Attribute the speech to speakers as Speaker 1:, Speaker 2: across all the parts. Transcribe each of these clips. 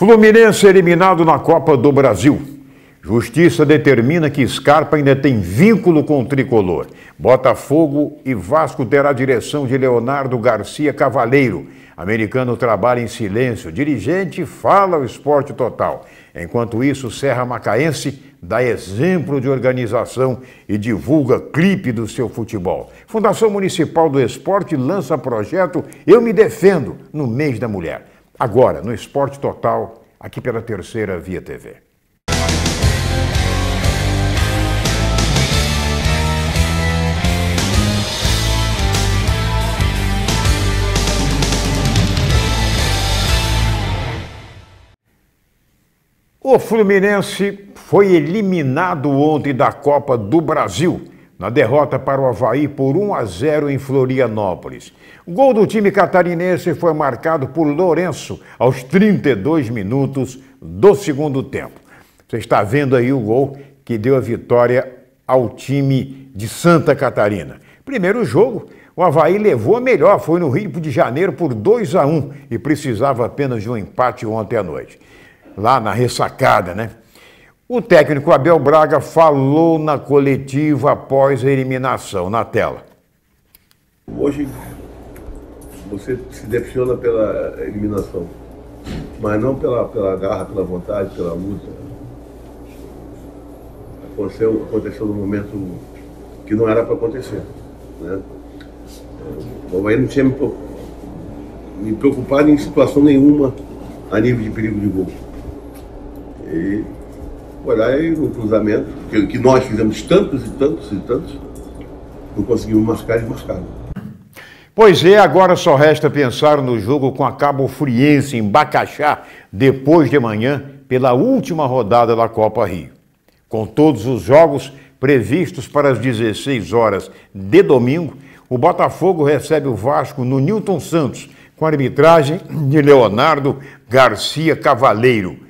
Speaker 1: Fluminense é eliminado na Copa do Brasil. Justiça determina que Scarpa ainda tem vínculo com o tricolor. Botafogo e Vasco terá a direção de Leonardo Garcia Cavaleiro. Americano trabalha em silêncio. Dirigente fala o esporte total. Enquanto isso, Serra Macaense dá exemplo de organização e divulga clipe do seu futebol. Fundação Municipal do Esporte lança projeto Eu Me Defendo no mês da mulher. Agora, no Esporte Total, aqui pela Terceira Via TV. O Fluminense foi eliminado ontem da Copa do Brasil na derrota para o Havaí por 1 a 0 em Florianópolis. O gol do time catarinense foi marcado por Lourenço aos 32 minutos do segundo tempo. Você está vendo aí o gol que deu a vitória ao time de Santa Catarina. Primeiro jogo, o Havaí levou a melhor, foi no Rio de Janeiro por 2 a 1 e precisava apenas de um empate ontem à noite. Lá na ressacada, né? O técnico Abel Braga falou na coletiva após a eliminação. Na tela. Hoje você se decepciona pela eliminação, mas não pela, pela garra, pela vontade, pela luta. Aconteceu, aconteceu momento que não era para acontecer. Né? O Havaí não tinha me preocupado em situação nenhuma a nível de perigo de gol. E foi aí o cruzamento, que, que nós fizemos tantos e tantos e tantos, não conseguimos marcar e marcar. Pois é, agora só resta pensar no jogo com a Cabo Friense em Bacaxá, depois de manhã, pela última rodada da Copa Rio. Com todos os jogos previstos para as 16 horas de domingo, o Botafogo recebe o Vasco no Newton Santos, com a arbitragem de Leonardo Garcia Cavaleiro.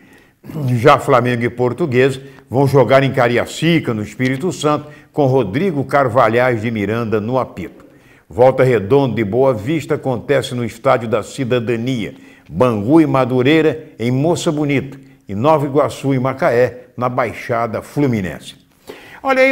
Speaker 1: Já Flamengo e Português vão jogar em Cariacica, no Espírito Santo, com Rodrigo Carvalhais de Miranda no apito. Volta Redonda e Boa Vista acontece no Estádio da Cidadania, Bangu e Madureira em Moça Bonita e Nova Iguaçu e Macaé na Baixada Fluminense. Olha aí,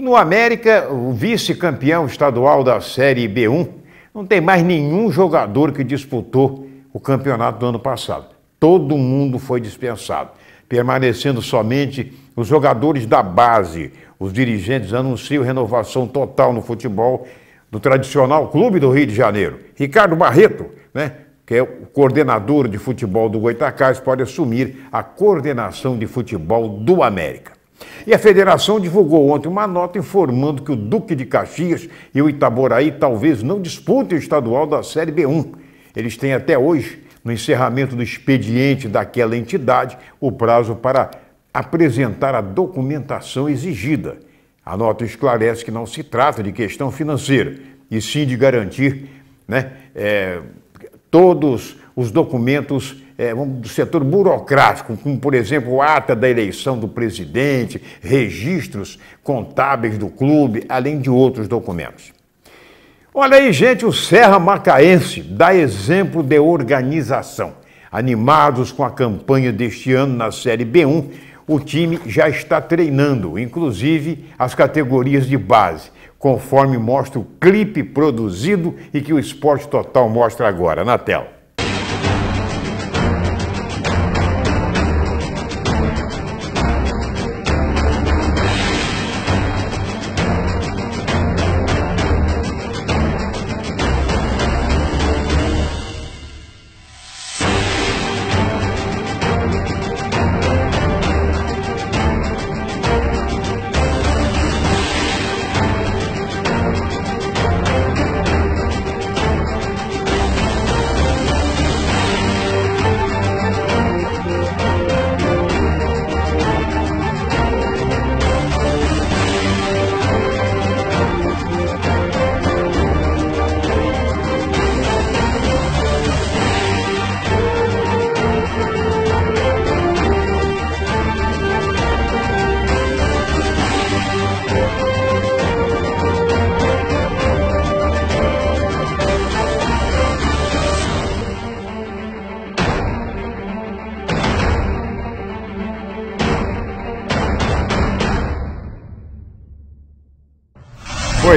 Speaker 1: no América, o vice-campeão estadual da Série B1 não tem mais nenhum jogador que disputou o campeonato do ano passado. Todo mundo foi dispensado, permanecendo somente os jogadores da base. Os dirigentes anunciam renovação total no futebol do tradicional clube do Rio de Janeiro. Ricardo Barreto, né, que é o coordenador de futebol do Goitacás, pode assumir a coordenação de futebol do América. E a federação divulgou ontem uma nota informando que o Duque de Caxias e o Itaboraí talvez não disputem o estadual da Série B1. Eles têm até hoje no encerramento do expediente daquela entidade, o prazo para apresentar a documentação exigida. A nota esclarece que não se trata de questão financeira, e sim de garantir né, é, todos os documentos é, do setor burocrático, como, por exemplo, ata da eleição do presidente, registros contábeis do clube, além de outros documentos. Olha aí, gente, o Serra Macaense dá exemplo de organização. Animados com a campanha deste ano na Série B1, o time já está treinando, inclusive as categorias de base, conforme mostra o clipe produzido e que o Esporte Total mostra agora na tela.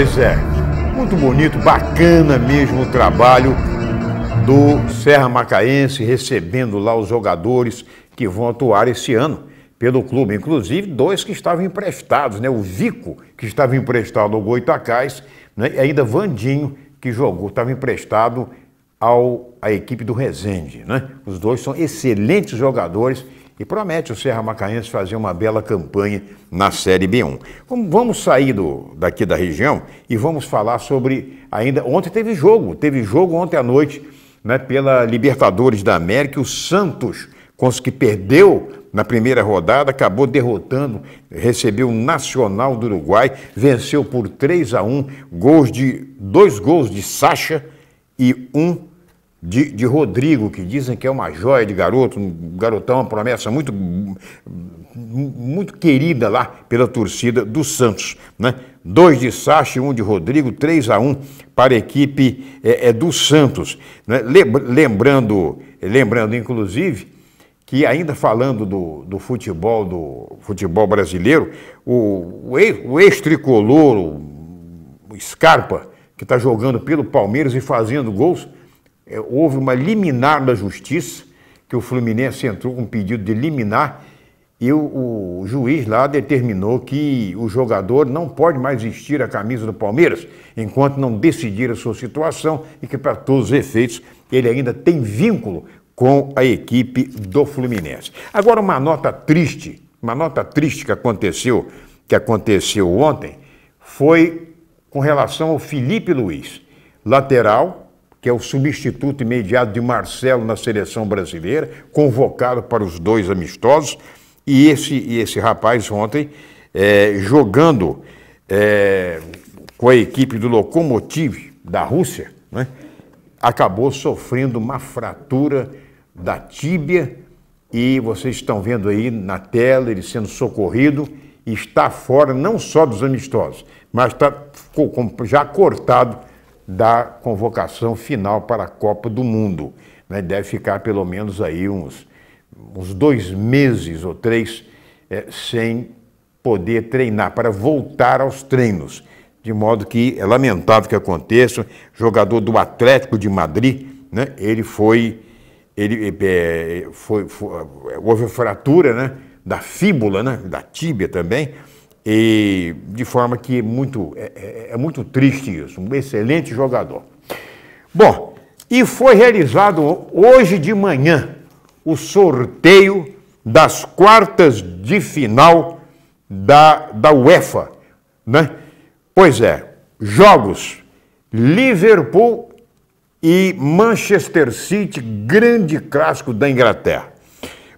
Speaker 1: Pois é, muito bonito, bacana mesmo o trabalho do Serra Macaense recebendo lá os jogadores que vão atuar esse ano pelo clube, inclusive dois que estavam emprestados, né? O Vico, que estava emprestado ao Goitacás, né? e ainda Vandinho, que jogou, estava emprestado ao, à equipe do Resende, né? Os dois são excelentes jogadores e promete o Serra Macaense fazer uma bela campanha na Série B1. Vamos sair do, daqui da região e vamos falar sobre ainda. Ontem teve jogo, teve jogo ontem à noite né, pela Libertadores da América. O Santos, que perdeu na primeira rodada, acabou derrotando, recebeu o Nacional do Uruguai, venceu por 3 a 1, gols de dois gols de Sacha e um de, de Rodrigo, que dizem que é uma joia de garoto, um garotão, uma promessa muito, muito querida lá pela torcida do Santos. Né? Dois de Sacha, um de Rodrigo, 3 a 1 para a equipe é, é do Santos. Né? Lembrando, lembrando, inclusive, que ainda falando do, do futebol do futebol brasileiro, o, o ex-tricolor, o Scarpa, que está jogando pelo Palmeiras e fazendo gols, é, houve uma liminar da justiça, que o Fluminense entrou com um pedido de liminar, e o, o, juiz lá determinou que o jogador não pode mais vestir a camisa do Palmeiras enquanto não decidir a sua situação e que, para todos os efeitos, ele ainda tem vínculo com a equipe do Fluminense. Agora, uma nota triste, uma nota triste que aconteceu, que aconteceu ontem, foi com relação ao Felipe Luiz, lateral que é o substituto imediato de Marcelo na seleção brasileira, convocado para os dois amistosos. E esse, e esse rapaz ontem, é, jogando é, com a equipe do Lokomotiv da Rússia, né, acabou sofrendo uma fratura da tíbia e vocês estão vendo aí na tela ele sendo socorrido e está fora não só dos amistosos, mas está, ficou já cortado da convocação final para a Copa do Mundo. Né? Deve ficar pelo menos aí uns, uns dois meses ou três é, sem poder treinar, para voltar aos treinos. De modo que é lamentável que aconteça. Jogador do Atlético de Madrid, né? ele foi. Ele, é, foi, foi, houve fratura né? da fíbula, né? da tíbia também e de forma que é muito, é, é, é muito triste isso, um excelente jogador. Bom, e foi realizado hoje de manhã o sorteio das quartas de final da, da UEFA, né? Pois é, jogos Liverpool e Manchester City, grande clássico da Inglaterra.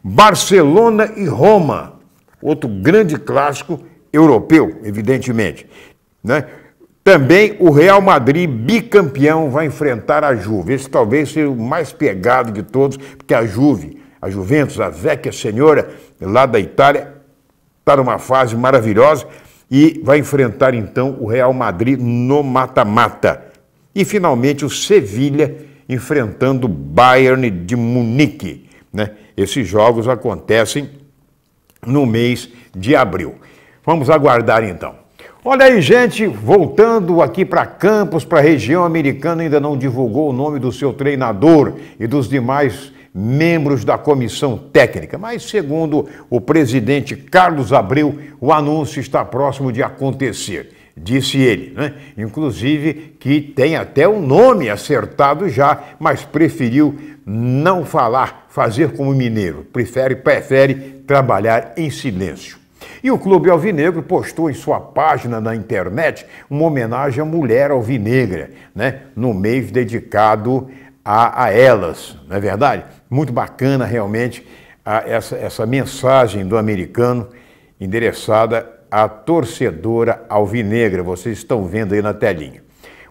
Speaker 1: Barcelona e Roma, outro grande clássico europeu, evidentemente. Né? Também o Real Madrid, bicampeão, vai enfrentar a Juve. Esse talvez seja o mais pegado de todos, porque a Juve, a Juventus, a Vecchia Senhora, lá da Itália, está numa fase maravilhosa e vai enfrentar então o Real Madrid no mata-mata. E finalmente o Sevilha enfrentando o Bayern de Munique. Né? Esses jogos acontecem no mês de abril. Vamos aguardar então. Olha aí, gente, voltando aqui para Campos, para a região americana, ainda não divulgou o nome do seu treinador e dos demais membros da comissão técnica, mas segundo o presidente Carlos Abreu, o anúncio está próximo de acontecer, disse ele, né? Inclusive que tem até o um nome acertado já, mas preferiu não falar, fazer como mineiro, prefere prefere trabalhar em silêncio. E o Clube Alvinegro postou em sua página na internet uma homenagem à mulher alvinegra, né? no mês dedicado a, a elas, não é verdade? Muito bacana realmente essa, essa mensagem do americano endereçada à torcedora alvinegra. Vocês estão vendo aí na telinha.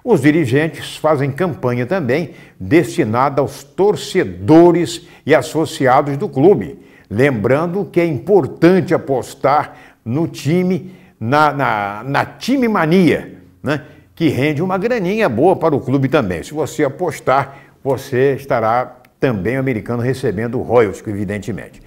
Speaker 1: Os dirigentes fazem campanha também destinada aos torcedores e associados do clube Lembrando que é importante apostar no time, na, na, na time mania, né? que rende uma graninha boa para o clube também. Se você apostar, você estará também americano recebendo royalties, evidentemente.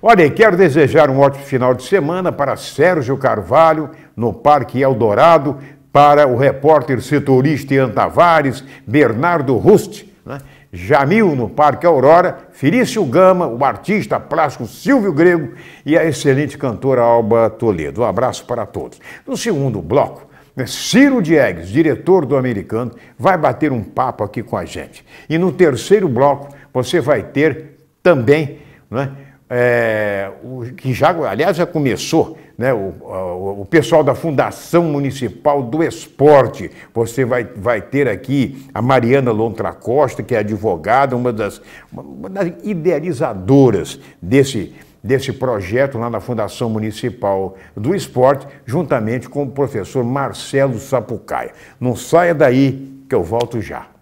Speaker 1: Olha, quero desejar um ótimo final de semana para Sérgio Carvalho, no Parque Eldorado, para o repórter setorista Ian Tavares, Bernardo Rust, né? Jamil no Parque Aurora, Felício Gama, o artista plástico Silvio Grego e a excelente cantora Alba Toledo. Um abraço para todos. No segundo bloco, né, Ciro Diegues, diretor do Americano, vai bater um papo aqui com a gente. E no terceiro bloco, você vai ter também, né, é, o, que já, aliás, já começou, né, o, o, o, pessoal da Fundação Municipal do Esporte. Você vai, vai ter aqui a Mariana Lontra Costa, que é advogada, uma das, uma das idealizadoras desse, desse projeto lá na Fundação Municipal do Esporte, juntamente com o professor Marcelo Sapucaia. Não saia daí que eu volto já.